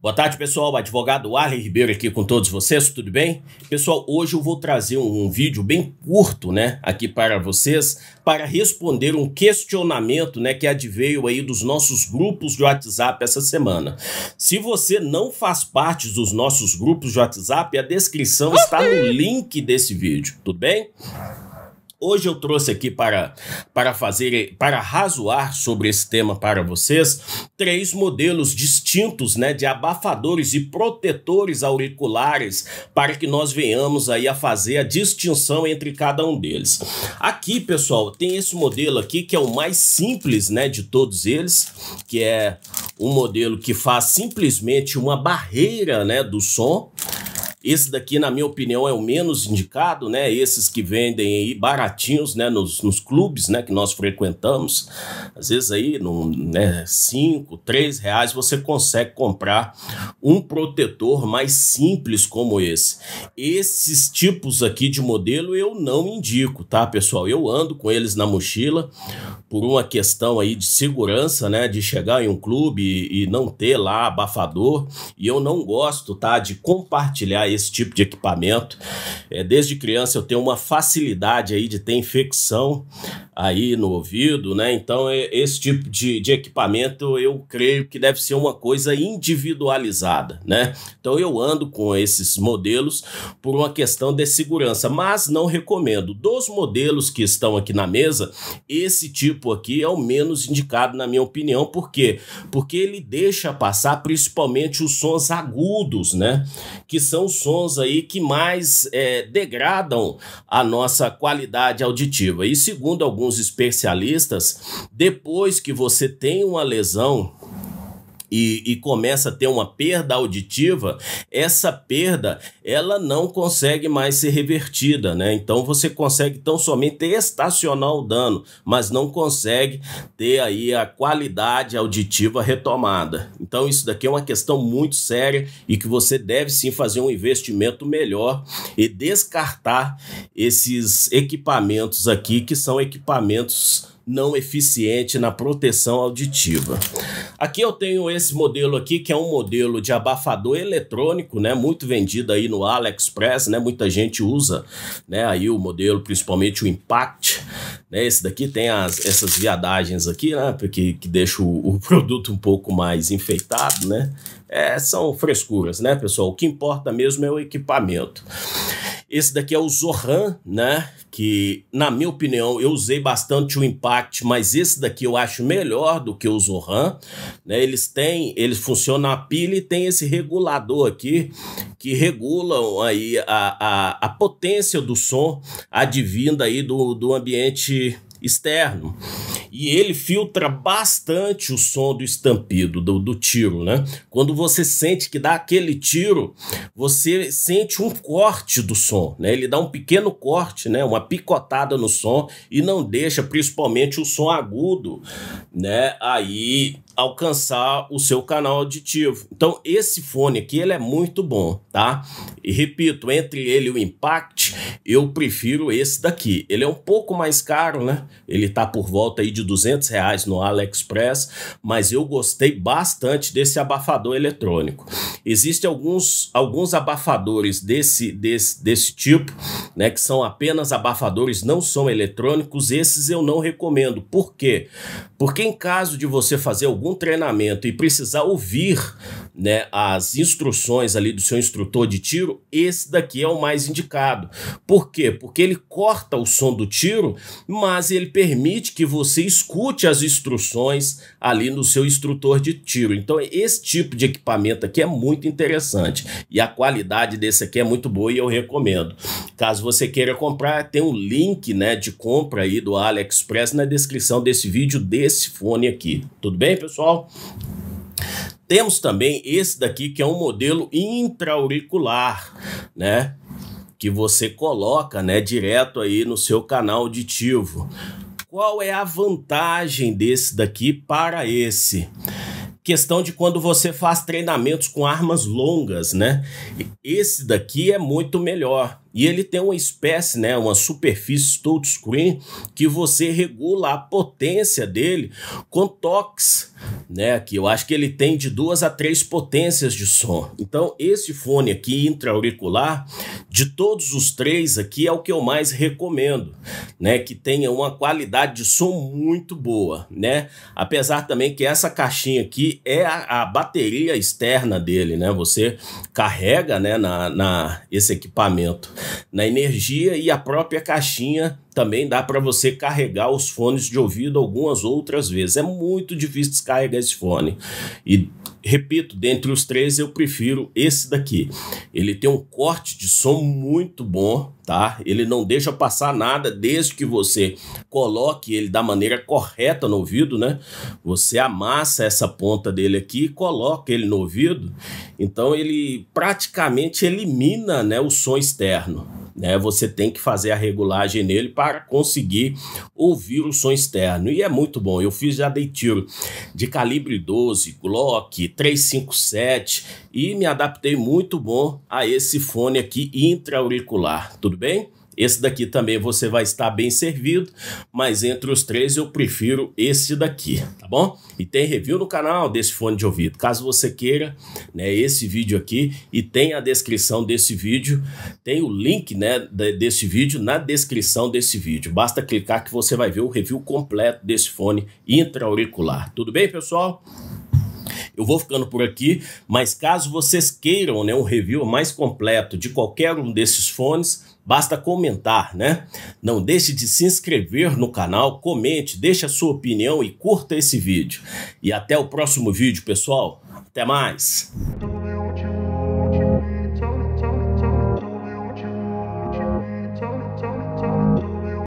Boa tarde, pessoal. O advogado Arlen Ribeiro aqui com todos vocês, tudo bem? Pessoal, hoje eu vou trazer um, um vídeo bem curto, né, aqui para vocês, para responder um questionamento, né, que adveio aí dos nossos grupos de WhatsApp essa semana. Se você não faz parte dos nossos grupos de WhatsApp, a descrição está no link desse vídeo, tudo bem? Hoje eu trouxe aqui para, para fazer, para razoar sobre esse tema para vocês, três modelos distintos né, de abafadores e protetores auriculares para que nós venhamos aí a fazer a distinção entre cada um deles. Aqui, pessoal, tem esse modelo aqui que é o mais simples né, de todos eles, que é um modelo que faz simplesmente uma barreira né, do som. Esse daqui, na minha opinião, é o menos indicado, né? Esses que vendem aí baratinhos, né? Nos, nos clubes, né? Que nós frequentamos. Às vezes aí, num, né? Cinco, três reais você consegue comprar um protetor mais simples como esse. Esses tipos aqui de modelo eu não indico, tá, pessoal? Eu ando com eles na mochila por uma questão aí de segurança, né? De chegar em um clube e, e não ter lá abafador. E eu não gosto, tá? De compartilhar esse tipo de equipamento. É, desde criança eu tenho uma facilidade aí de ter infecção aí no ouvido, né? Então é, esse tipo de, de equipamento eu creio que deve ser uma coisa individualizada, né? Então eu ando com esses modelos por uma questão de segurança, mas não recomendo. Dos modelos que estão aqui na mesa, esse tipo aqui é o menos indicado na minha opinião, por quê? Porque ele deixa passar principalmente os sons agudos, né? Que são os sons aí que mais é, degradam a nossa qualidade auditiva. E segundo alguns especialistas, depois que você tem uma lesão e, e, começa a ter uma perda auditiva, essa perda ela não consegue mais ser revertida, né? Então você consegue tão somente estacionar o dano, mas não consegue ter aí a qualidade auditiva retomada. Então isso daqui é uma questão muito séria e que você deve sim fazer um investimento melhor e descartar esses equipamentos aqui que são equipamentos não eficiente na proteção auditiva. Aqui eu tenho esse modelo aqui, que é um modelo de abafador eletrônico, né, muito vendido aí no AliExpress, né, muita gente usa, né, aí o modelo, principalmente o Impact, né, esse daqui tem as, essas viadagens aqui, né, Porque que deixa o, o produto um pouco mais enfeitado, né, é, são frescuras, né, pessoal? O que importa mesmo é o equipamento. Esse daqui é o Zohan, né? Que, na minha opinião, eu usei bastante o Impact, mas esse daqui eu acho melhor do que o Zohan. Né? Eles têm, eles funcionam a pilha e tem esse regulador aqui que regulam aí a, a, a potência do som advindo aí do, do ambiente externo e ele filtra bastante o som do estampido, do, do tiro, né? Quando você sente que dá aquele tiro, você sente um corte do som, né? Ele dá um pequeno corte, né? Uma picotada no som e não deixa, principalmente o som agudo, né? Aí alcançar o seu canal auditivo. Então esse fone aqui ele é muito bom, tá? E repito, entre ele e o Impact, eu prefiro esse daqui. Ele é um pouco mais caro, né? Ele tá por volta aí de 200 reais no AliExpress, mas eu gostei bastante desse abafador eletrônico. Existem alguns, alguns abafadores desse, desse, desse tipo, né? Que são apenas abafadores, não são eletrônicos. Esses eu não recomendo. Por quê? Porque em caso de você fazer algum algum treinamento e precisar ouvir né, as instruções ali do seu instrutor de tiro, esse daqui é o mais indicado. Por quê? Porque ele corta o som do tiro, mas ele permite que você escute as instruções ali no seu instrutor de tiro. Então, esse tipo de equipamento aqui é muito interessante e a qualidade desse aqui é muito boa e eu recomendo. Caso você queira comprar, tem um link né, de compra aí do AliExpress na descrição desse vídeo desse fone aqui. Tudo bem, pessoal? Temos também esse daqui que é um modelo intra-auricular, né? Que você coloca, né, direto aí no seu canal auditivo. Qual é a vantagem desse daqui para esse? questão de quando você faz treinamentos com armas longas, né? Esse daqui é muito melhor. E ele tem uma espécie, né, uma superfície touchscreen que você regula a potência dele com toques né? Que eu acho que ele tem de duas a três potências de som. Então, esse fone aqui intra-auricular, de todos os três aqui, é o que eu mais recomendo, né? Que tenha uma qualidade de som muito boa, né? Apesar também que essa caixinha aqui é a, a bateria externa dele, né? Você carrega, né, na, na esse equipamento, na energia e a própria caixinha também dá para você carregar os fones de ouvido algumas outras vezes. É muito difícil descarregar esse fone. E repito, dentre os três eu prefiro esse daqui. Ele tem um corte de som muito bom, tá? Ele não deixa passar nada desde que você coloque ele da maneira correta no ouvido, né? Você amassa essa ponta dele aqui e coloca ele no ouvido. Então ele praticamente elimina, né, o som externo né? Você tem que fazer a regulagem nele para uhum. conseguir ouvir o som externo. E é muito bom. Eu fiz já dei tiro de calibre 12, Glock 357 e me adaptei muito bom a esse fone aqui intra-auricular, tudo bem? Esse daqui também você vai estar bem servido, mas entre os três eu prefiro esse daqui, tá bom? E tem review no canal desse fone de ouvido. Caso você queira, né, esse vídeo aqui e tem a descrição desse vídeo, tem o link, né, desse vídeo na descrição desse vídeo. Basta clicar que você vai ver o review completo desse fone intra-auricular. Tudo bem, pessoal? Eu vou ficando por aqui, mas caso vocês queiram né, um review mais completo de qualquer um desses fones, Basta comentar, né? Não deixe de se inscrever no canal, comente, deixe a sua opinião e curta esse vídeo. E até o próximo vídeo, pessoal. Até mais!